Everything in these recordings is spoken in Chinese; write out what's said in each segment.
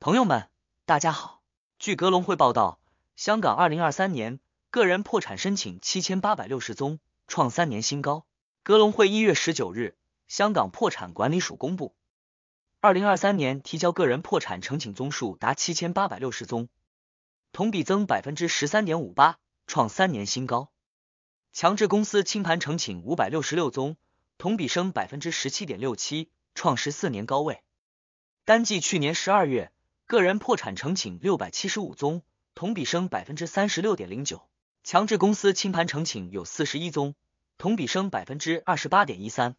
朋友们，大家好。据格隆汇报道，香港二零二三年个人破产申请七千八百六十宗，创三年新高。格隆汇一月十九日，香港破产管理署公布，二零二三年提交个人破产申请宗数达七千八百六十宗，同比增百分之十三点五八，创三年新高。强制公司清盘申请五百六十六宗，同比升百分之十七点六七，创十四年高位。单季去年十二月。个人破产呈请六百七十五宗，同比升百分之三十六点零九。强制公司清盘呈请有四十一宗，同比升百分之二十八点一三。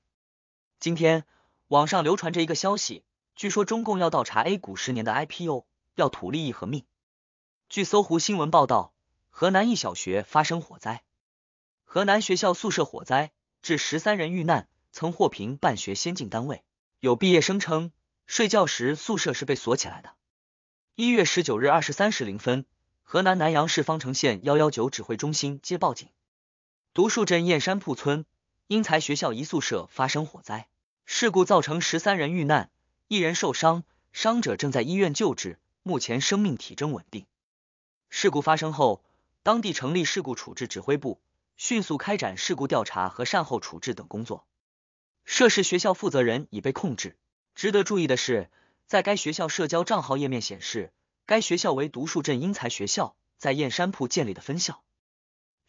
今天网上流传着一个消息，据说中共要倒查 A 股十年的 IPO，要吐利一和命。据搜狐新闻报道，河南一小学发生火灾，河南学校宿舍火灾致十三人遇难，曾获评办学先进单位。有毕业生称，睡觉时宿舍是被锁起来的。一月十九日二十三时零分，河南南阳市方城县幺幺九指挥中心接报警，独树镇燕山铺村英才学校一宿舍发生火灾事故，造成十三人遇难，一人受伤，伤者正在医院救治，目前生命体征稳定。事故发生后，当地成立事故处置指挥部，迅速开展事故调查和善后处置等工作。涉事学校负责人已被控制。值得注意的是。在该学校社交账号页面显示，该学校为独树镇英才学校在燕山铺建立的分校。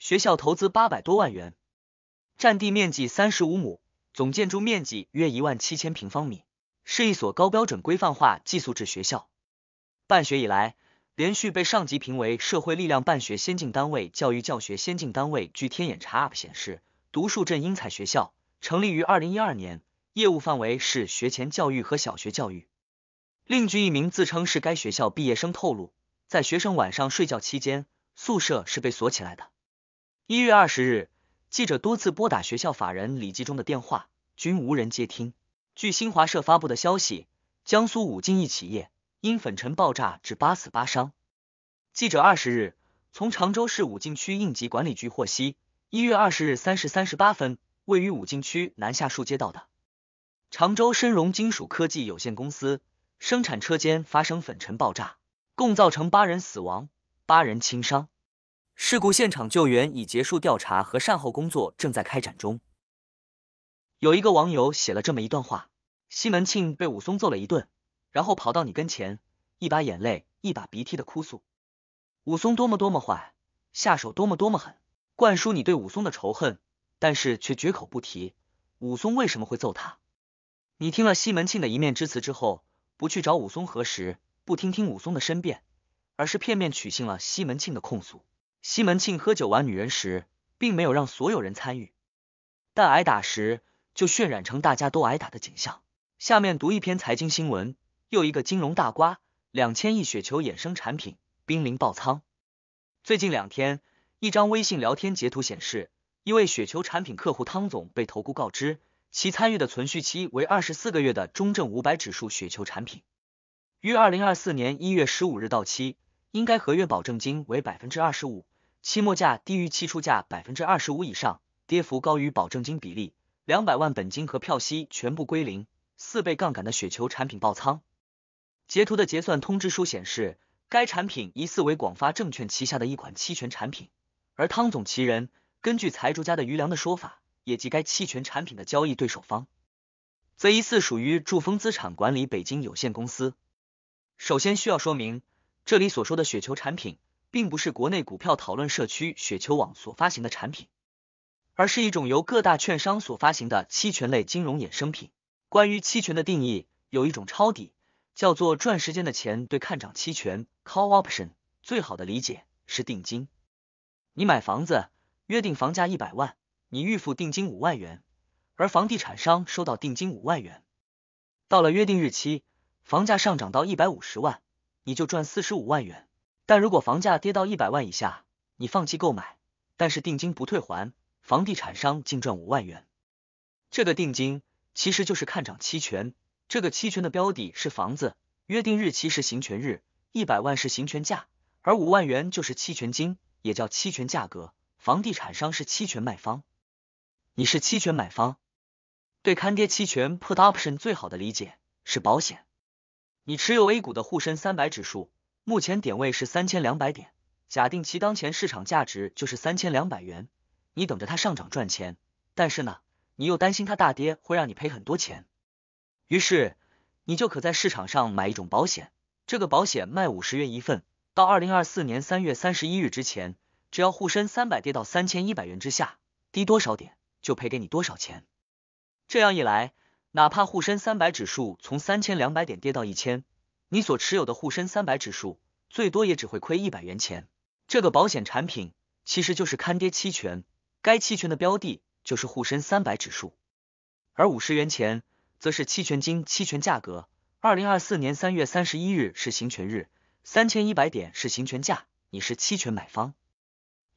学校投资八百多万元，占地面积三十五亩，总建筑面积约一万七千平方米，是一所高标准、规范化寄宿制学校。办学以来，连续被上级评为社会力量办学先进单位、教育教学先进单位。据天眼查 app 显示，独树镇英才学校成立于二零一二年，业务范围是学前教育和小学教育。另据一名自称是该学校毕业生透露，在学生晚上睡觉期间，宿舍是被锁起来的。一月二十日，记者多次拨打学校法人李继忠的电话，均无人接听。据新华社发布的消息，江苏武进一企业因粉尘爆炸致八死八伤。记者二十日从常州市武进区应急管理局获悉，一月二十日三时三十八分，位于武进区南下树街道的常州申荣金属科技有限公司。生产车间发生粉尘爆炸，共造成八人死亡、八人轻伤。事故现场救援已结束，调查和善后工作正在开展中。有一个网友写了这么一段话：西门庆被武松揍了一顿，然后跑到你跟前，一把眼泪一把鼻涕的哭诉，武松多么多么坏，下手多么多么狠，灌输你对武松的仇恨，但是却绝口不提武松为什么会揍他。你听了西门庆的一面之词之后。不去找武松核实，不听听武松的申辩，而是片面取信了西门庆的控诉。西门庆喝酒玩女人时，并没有让所有人参与，但挨打时就渲染成大家都挨打的景象。下面读一篇财经新闻，又一个金融大瓜：两千亿雪球衍生产品濒临爆仓。最近两天，一张微信聊天截图显示，一位雪球产品客户汤总被投顾告知。其参与的存续期为二十四个月的中证五百指数雪球产品，于二零二四年一月十五日到期，应该合约保证金为百分之二十五，期末价低于期初价百分之二十五以上，跌幅高于保证金比例，两百万本金和票息全部归零，四倍杠杆的雪球产品爆仓。截图的结算通知书显示，该产品疑似为广发证券旗下的一款期权产品，而汤总其人，根据财主家的余粮的说法。也即该期权产品的交易对手方，则疑似属于筑丰资产管理北京有限公司。首先需要说明，这里所说的雪球产品，并不是国内股票讨论社区雪球网所发行的产品，而是一种由各大券商所发行的期权类金融衍生品。关于期权的定义，有一种抄底叫做赚时间的钱，对看涨期权 （call option） 最好的理解是定金。你买房子，约定房价一百万。你预付定金五万元，而房地产商收到定金五万元。到了约定日期，房价上涨到一百五十万，你就赚四十五万元。但如果房价跌到一百万以下，你放弃购买，但是定金不退还，房地产商净赚五万元。这个定金其实就是看涨期权。这个期权的标的是房子，约定日期是行权日，一百万是行权价，而五万元就是期权金，也叫期权价格。房地产商是期权卖方。你是期权买方，对看跌期权 put option 最好的理解是保险。你持有 A 股的沪深三百指数，目前点位是三千两百点，假定其当前市场价值就是三千两百元，你等着它上涨赚钱，但是呢，你又担心它大跌会让你赔很多钱，于是你就可在市场上买一种保险，这个保险卖五十元一份，到二零二四年三月三十一日之前，只要沪深三百跌到三千一百元之下，低多少点？就赔给你多少钱？这样一来，哪怕沪深三百指数从三千两百点跌到一千，你所持有的沪深三百指数最多也只会亏一百元钱。这个保险产品其实就是看跌期权，该期权的标的就是沪深三百指数，而五十元钱则是期权金、期权价格。二零二四年三月三十一日是行权日，三千一百点是行权价，你是期权买方。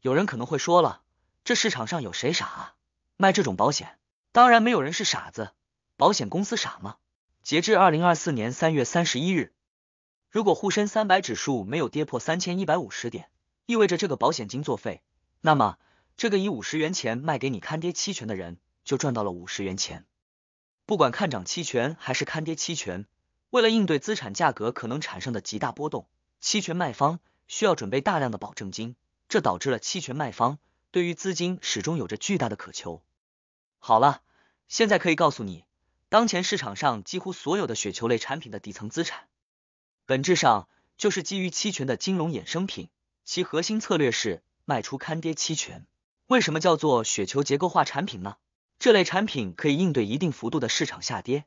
有人可能会说了，这市场上有谁傻啊？卖这种保险，当然没有人是傻子，保险公司傻吗？截至二零二四年三月三十一日，如果沪深三百指数没有跌破三千一百五十点，意味着这个保险金作废，那么这个以五十元钱卖给你看跌期权的人就赚到了五十元钱。不管看涨期权还是看跌期权，为了应对资产价格可能产生的极大波动，期权卖方需要准备大量的保证金，这导致了期权卖方。对于资金始终有着巨大的渴求。好了，现在可以告诉你，当前市场上几乎所有的雪球类产品的底层资产，本质上就是基于期权的金融衍生品，其核心策略是卖出看跌期权。为什么叫做雪球结构化产品呢？这类产品可以应对一定幅度的市场下跌。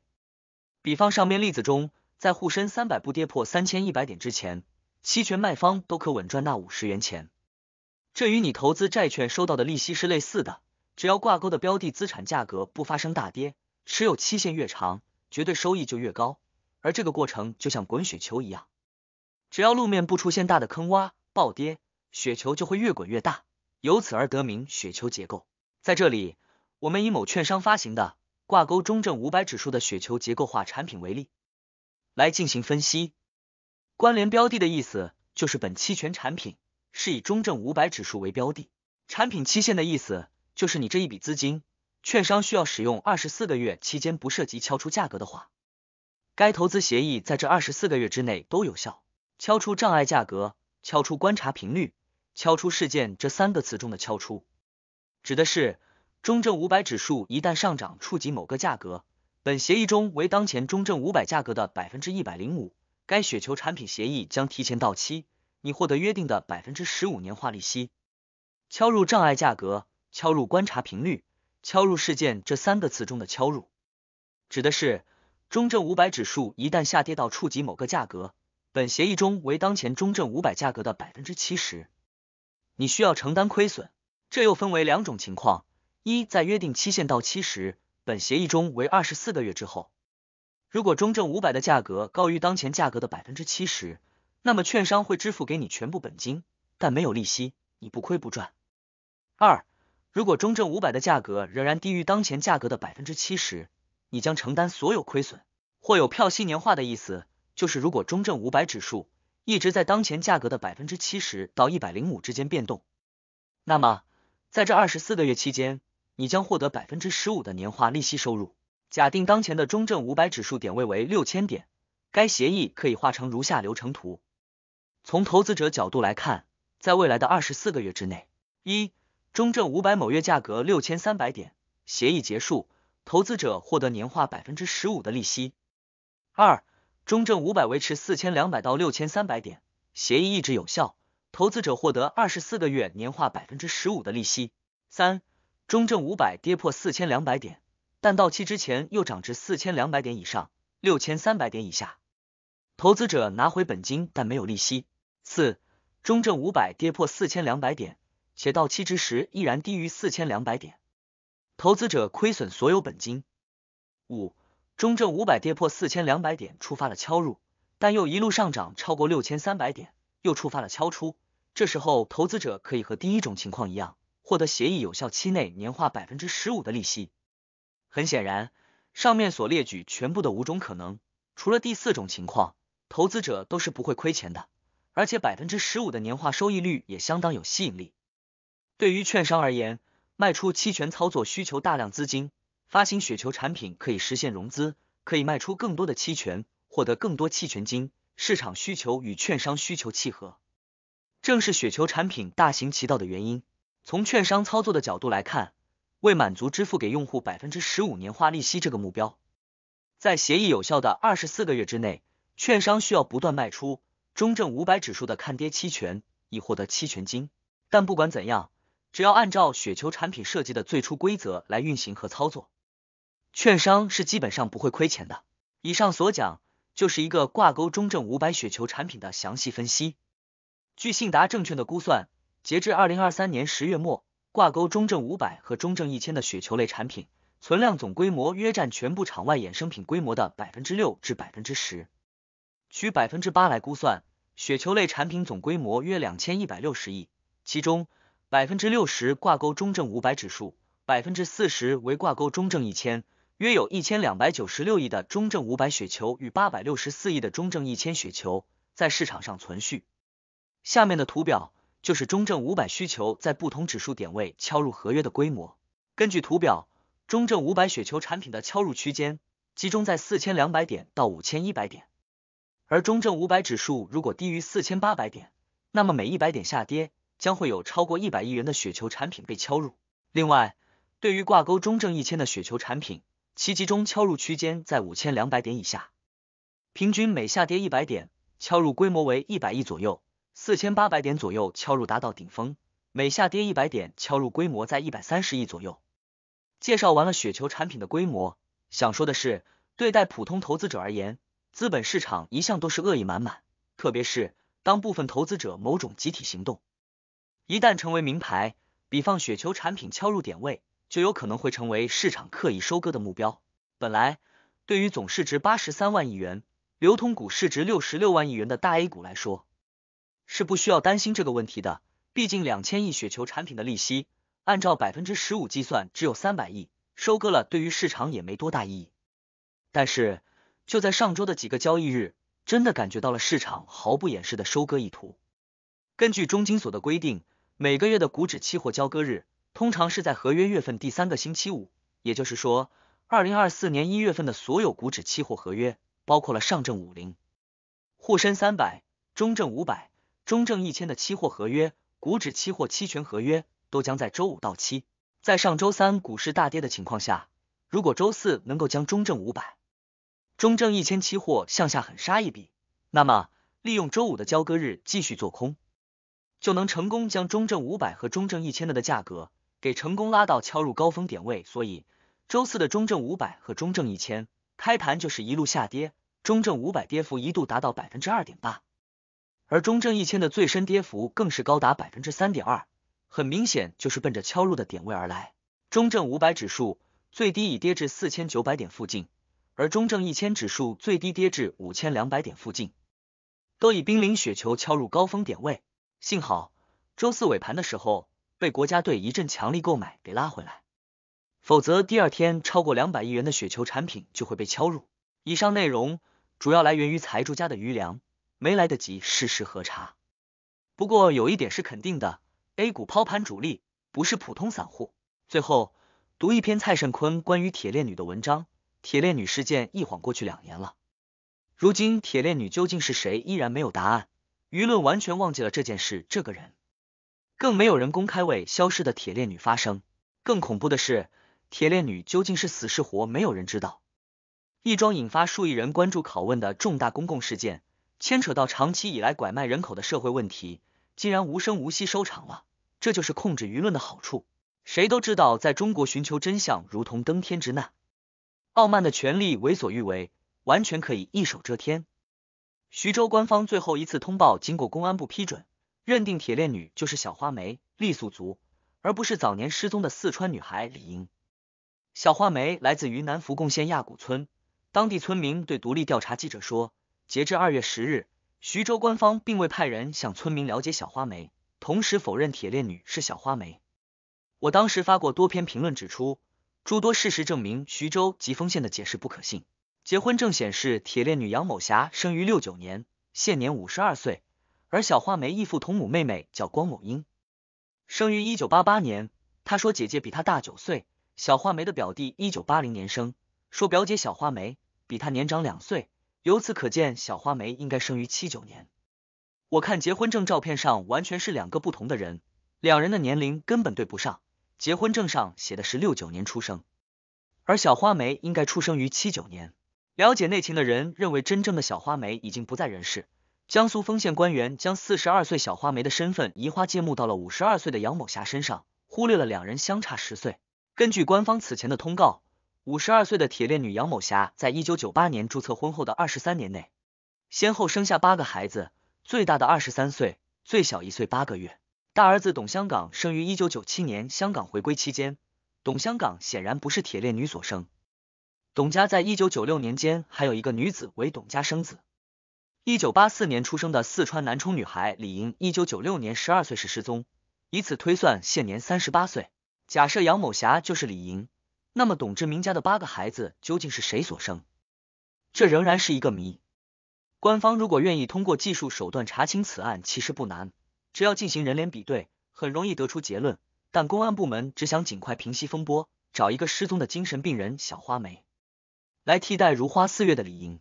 比方上面例子中，在沪深三百不跌破三千一百点之前，期权卖方都可稳赚那五十元钱。这与你投资债券收到的利息是类似的，只要挂钩的标的资产价格不发生大跌，持有期限越长，绝对收益就越高。而这个过程就像滚雪球一样，只要路面不出现大的坑洼暴跌，雪球就会越滚越大，由此而得名雪球结构。在这里，我们以某券商发行的挂钩中证五百指数的雪球结构化产品为例，来进行分析。关联标的的意思就是本期权产品。是以中证五百指数为标的，产品期限的意思就是你这一笔资金，券商需要使用二十四个月期间不涉及敲出价格的话，该投资协议在这二十四个月之内都有效。敲出障碍价格、敲出观察频率、敲出事件这三个词中的敲出，指的是中证五百指数一旦上涨触及某个价格（本协议中为当前中证五百价格的百分之一百零五），该雪球产品协议将提前到期。你获得约定的百分之十五年化利息。敲入障碍价格，敲入观察频率，敲入事件这三个词中的敲入，指的是中证五百指数一旦下跌到触及某个价格，本协议中为当前中证五百价格的百分之七十，你需要承担亏损。这又分为两种情况：一在约定期限到期时，本协议中为二十四个月之后，如果中证五百的价格高于当前价格的百分之七十。那么券商会支付给你全部本金，但没有利息，你不亏不赚。二，如果中证五百的价格仍然低于当前价格的百分之七十，你将承担所有亏损。或有票息年化的意思就是，如果中证五百指数一直在当前价格的百分之七十到一百零五之间变动，那么在这二十四个月期间，你将获得百分之十五的年化利息收入。假定当前的中证五百指数点位为六千点，该协议可以画成如下流程图。从投资者角度来看，在未来的二十四个月之内，一中证五百某月价格六千三百点，协议结束，投资者获得年化百分之十五的利息；二中证五百维持四千两百到六千三百点，协议一直有效，投资者获得二十四个月年化百分之十五的利息；三中证五百跌破四千两百点，但到期之前又涨至四千两百点以上、六千三百点以下，投资者拿回本金，但没有利息。四、中证五百跌破四千两百点，且到期之时依然低于四千两百点，投资者亏损所有本金。五、中证五百跌破四千两百点触发了敲入，但又一路上涨超过六千三百点，又触发了敲出。这时候投资者可以和第一种情况一样，获得协议有效期内年化百分之十五的利息。很显然，上面所列举全部的五种可能，除了第四种情况，投资者都是不会亏钱的。而且百分之十五的年化收益率也相当有吸引力。对于券商而言，卖出期权操作需求大量资金，发行雪球产品可以实现融资，可以卖出更多的期权，获得更多期权金，市场需求与券商需求契合，正是雪球产品大行其道的原因。从券商操作的角度来看，为满足支付给用户百分之十五年化利息这个目标，在协议有效的二十四个月之内，券商需要不断卖出。中证五百指数的看跌期权已获得期权金，但不管怎样，只要按照雪球产品设计的最初规则来运行和操作，券商是基本上不会亏钱的。以上所讲就是一个挂钩中证五百雪球产品的详细分析。据信达证券的估算，截至二零二三年十月末，挂钩中证五百和中证一千的雪球类产品存量总规模约占全部场外衍生品规模的百分之六至百分之十，取百分之八来估算。雪球类产品总规模约两千一百六十亿，其中百分之六十挂钩中证五百指数，百分之四十为挂钩中证一千，约有一千两百九十六亿的中证五百雪球与八百六十四亿的中证一千雪球在市场上存续。下面的图表就是中证五百需求在不同指数点位敲入合约的规模。根据图表，中证五百雪球产品的敲入区间集中在四千两百点到五千一百点。而中证五百指数如果低于四千八百点，那么每一百点下跌将会有超过一百亿元的雪球产品被敲入。另外，对于挂钩中证一千的雪球产品，其集中敲入区间在五千两百点以下，平均每下跌一百点敲入规模为一百亿左右。四千八百点左右敲入达到顶峰，每下跌一百点敲入规模在一百三十亿左右。介绍完了雪球产品的规模，想说的是，对待普通投资者而言。资本市场一向都是恶意满满，特别是当部分投资者某种集体行动一旦成为名牌，比方雪球产品敲入点位，就有可能会成为市场刻意收割的目标。本来对于总市值八十三万亿元、流通股市值六十六万亿元的大 A 股来说，是不需要担心这个问题的。毕竟两千亿雪球产品的利息，按照百分之十五计算，只有三百亿，收割了对于市场也没多大意义。但是。就在上周的几个交易日，真的感觉到了市场毫不掩饰的收割意图。根据中金所的规定，每个月的股指期货交割日通常是在合约月份第三个星期五，也就是说，二零二四年一月份的所有股指期货合约，包括了上证五零、沪深三百、中证五百、中证一千的期货合约、股指期货期权合约，都将在周五到期。在上周三股市大跌的情况下，如果周四能够将中证五百，中证一千期货向下狠杀一笔，那么利用周五的交割日继续做空，就能成功将中证五百和中证一千的的价格给成功拉到敲入高峰点位。所以周四的中证五百和中证一千开盘就是一路下跌，中证五百跌幅一度达到百分之二点八，而中证一千的最深跌幅更是高达百分之三点二，很明显就是奔着敲入的点位而来。中证五百指数最低已跌至四千九百点附近。而中证一千指数最低跌至五千两百点附近，都已濒临雪球敲入高峰点位。幸好周四尾盘的时候被国家队一阵强力购买给拉回来，否则第二天超过两百亿元的雪球产品就会被敲入。以上内容主要来源于财主家的余粮，没来得及实时核查。不过有一点是肯定的，A 股抛盘主力不是普通散户。最后读一篇蔡胜坤关于铁链女的文章。铁链女事件一晃过去两年了，如今铁链女究竟是谁，依然没有答案。舆论完全忘记了这件事、这个人，更没有人公开为消失的铁链女发声。更恐怖的是，铁链女究竟是死是活，没有人知道。一桩引发数亿人关注、拷问的重大公共事件，牵扯到长期以来拐卖人口的社会问题，竟然无声无息收场了。这就是控制舆论的好处。谁都知道，在中国寻求真相如同登天之难。傲慢的权力为所欲为，完全可以一手遮天。徐州官方最后一次通报，经过公安部批准，认定铁链女就是小花梅傈僳族，而不是早年失踪的四川女孩李英。小花梅来自云南福贡县亚古村，当地村民对独立调查记者说，截至二月十日，徐州官方并未派人向村民了解小花梅，同时否认铁链女是小花梅。我当时发过多篇评论指出。诸多事实证明，徐州及丰县的解释不可信。结婚证显示，铁链女杨某霞生于六九年，现年五十二岁；而小花梅异父同母妹妹叫光某英，生于一九八八年。她说姐姐比她大九岁。小花梅的表弟一九八零年生，说表姐小花梅比他年长两岁。由此可见，小花梅应该生于七九年。我看结婚证照片上完全是两个不同的人，两人的年龄根本对不上。结婚证上写的是六九年出生，而小花梅应该出生于七九年。了解内情的人认为，真正的小花梅已经不在人世。江苏丰县官员将四十二岁小花梅的身份移花接木到了五十二岁的杨某霞身上，忽略了两人相差十岁。根据官方此前的通告，五十二岁的铁链女杨某霞，在一九九八年注册婚后的二十三年内，先后生下八个孩子，最大的二十三岁，最小一岁八个月。大儿子董香港生于一九九七年，香港回归期间，董香港显然不是铁链女所生。董家在一九九六年间还有一个女子为董家生子。一九八四年出生的四川南充女孩李莹，一九九六年十二岁时失踪，以此推算现年三十八岁。假设杨某霞就是李莹，那么董志明家的八个孩子究竟是谁所生？这仍然是一个谜。官方如果愿意通过技术手段查清此案，其实不难。只要进行人脸比对，很容易得出结论。但公安部门只想尽快平息风波，找一个失踪的精神病人小花梅来替代如花似月的李英。